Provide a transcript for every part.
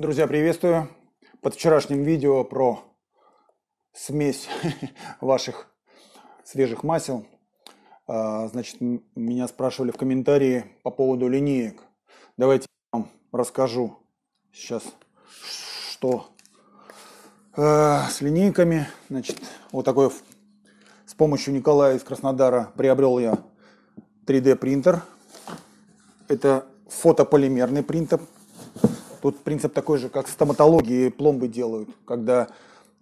Друзья, приветствую! Под вчерашним видео про смесь ваших свежих масел, а, значит, меня спрашивали в комментарии по поводу линеек. Давайте я вам расскажу сейчас, что э, с линейками. Значит, вот такой с помощью Николая из Краснодара приобрел я 3D принтер. Это фотополимерный принтер, Тут принцип такой же, как в стоматологии пломбы делают, когда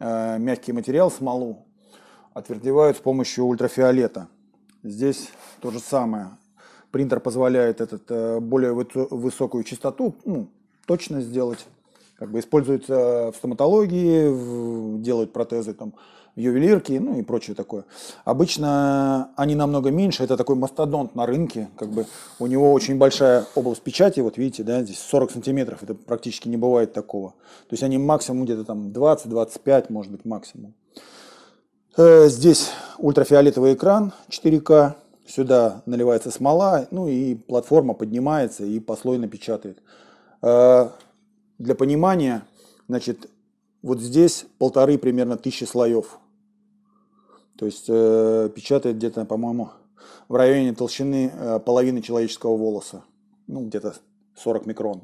э, мягкий материал, смолу, отвердевают с помощью ультрафиолета. Здесь то же самое. Принтер позволяет этот, э, более э, высокую частоту, ну, точно сделать. Как бы используется в стоматологии, в, делают протезы там, ювелирки, ну и прочее такое. Обычно они намного меньше, это такой мастодонт на рынке, как бы у него очень большая область печати, вот видите, да, здесь 40 сантиметров, это практически не бывает такого. То есть они максимум где-то там 20-25, может быть, максимум. Э, здесь ультрафиолетовый экран 4К, сюда наливается смола, ну и платформа поднимается и послойно печатает. Э, для понимания, значит, вот здесь полторы примерно тысячи слоев то есть э, печатает где-то, по-моему, в районе толщины э, половины человеческого волоса. Ну, где-то 40 микрон.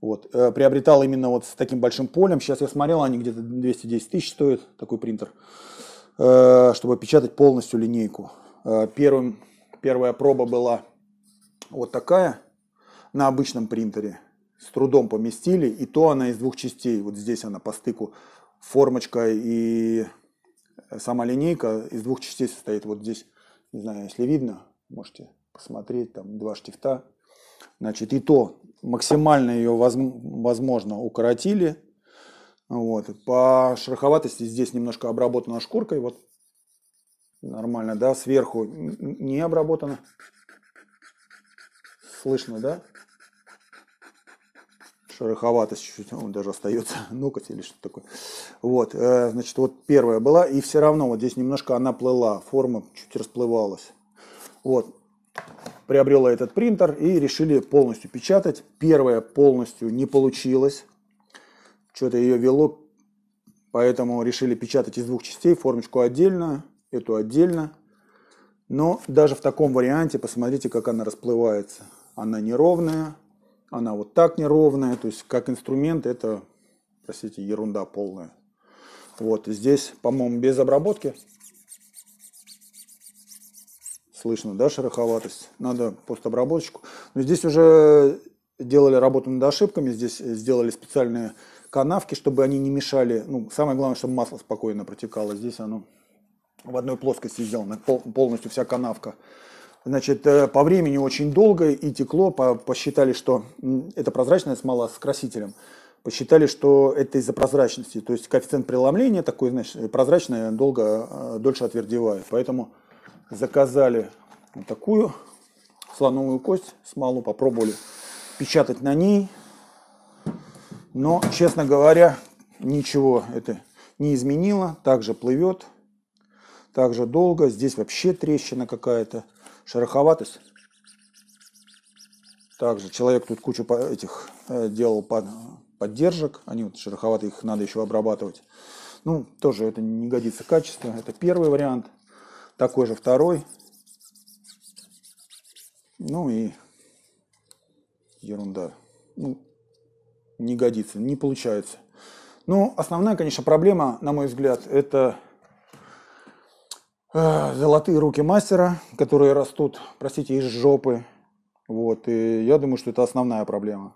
Вот. Э, приобретал именно вот с таким большим полем. Сейчас я смотрел, они где-то 210 тысяч стоят, такой принтер, э, чтобы печатать полностью линейку. Э, первым, первая проба была вот такая на обычном принтере. С трудом поместили, и то она из двух частей. Вот здесь она по стыку формочка и Э, сама линейка из двух частей состоит. Вот здесь, не знаю, если видно, можете посмотреть, там два штифта. Значит, и то максимально ее, возможно, укоротили. Вот. По шероховатости здесь немножко обработана шкуркой. Вот нормально, да, сверху не обработано. Слышно, да? шероховатость чуть-чуть, он даже остается ноготь или что-то такое. Вот, э, значит, вот первая была, и все равно вот здесь немножко она плыла, форма чуть расплывалась. Вот, приобрела этот принтер и решили полностью печатать. Первая полностью не получилось, что-то ее вело, поэтому решили печатать из двух частей, формочку отдельно, эту отдельно. Но даже в таком варианте, посмотрите, как она расплывается. Она неровная, она вот так неровная, то есть как инструмент это, простите, ерунда полная. Вот здесь, по-моему, без обработки. Слышно, да, шероховатость? Надо постобработочку. Но здесь уже делали работу над ошибками, здесь сделали специальные канавки, чтобы они не мешали. Ну, самое главное, чтобы масло спокойно протекало. Здесь оно в одной плоскости сделано, полностью вся канавка. Значит, э, по времени очень долго и текло, по, посчитали, что это прозрачная смола с красителем. Посчитали, что это из-за прозрачности. То есть коэффициент преломления такой, значит, прозрачная долго, э, дольше отвердевает. Поэтому заказали вот такую слоновую кость, смолу попробовали печатать на ней. Но, честно говоря, ничего это не изменило. Также плывет, также долго. Здесь вообще трещина какая-то шероховатость. Также человек тут кучу этих э, делал под, поддержек, они вот шероховатые, их надо еще обрабатывать. Ну, тоже это не годится качество, это первый вариант, такой же второй. Ну и ерунда. Ну, не годится, не получается. Ну, основная, конечно, проблема, на мой взгляд, это Э, золотые руки мастера, которые растут, простите, из жопы. Вот, и я думаю, что это основная проблема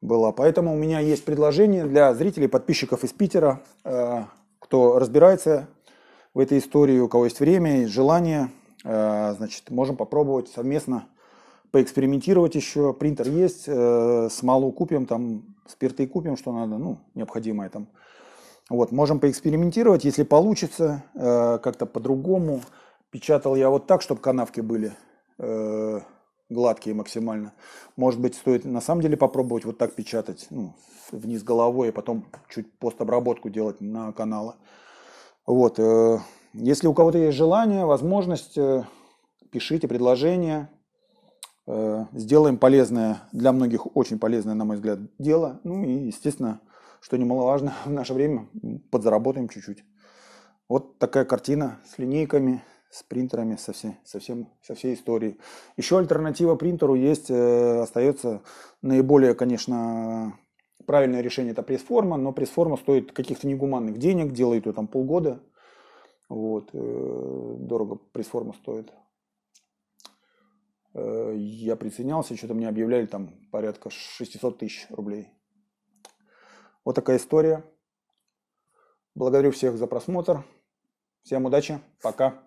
была. Поэтому у меня есть предложение для зрителей, подписчиков из Питера, э, кто разбирается в этой истории, у кого есть время и желание, э, значит, можем попробовать совместно поэкспериментировать еще. Принтер есть, смолу купим, там спирты купим, что надо, ну, необходимое там. Вот, можем поэкспериментировать, если получится, э, как-то по-другому. Печатал я вот так, чтобы канавки были э, гладкие максимально. Может быть, стоит на самом деле попробовать вот так печатать, ну, вниз головой, и а потом чуть постобработку делать на каналы. Вот, э, если у кого-то есть желание, возможность, э, пишите предложения. Э, сделаем полезное, для многих очень полезное, на мой взгляд, дело. Ну и, естественно, что немаловажно в наше время, подзаработаем чуть-чуть. Вот такая картина с линейками, с принтерами, со всей, со, всем, со всей историей. Еще альтернатива принтеру есть, э, остается наиболее, конечно, правильное решение – это пресс-форма, но пресс-форма стоит каких-то негуманных денег, делает ее там полгода, вот, э, дорого пресс-форма стоит. Э, я присоединялся, что-то мне объявляли там порядка 600 тысяч рублей. Вот такая история. Благодарю всех за просмотр. Всем удачи. Пока.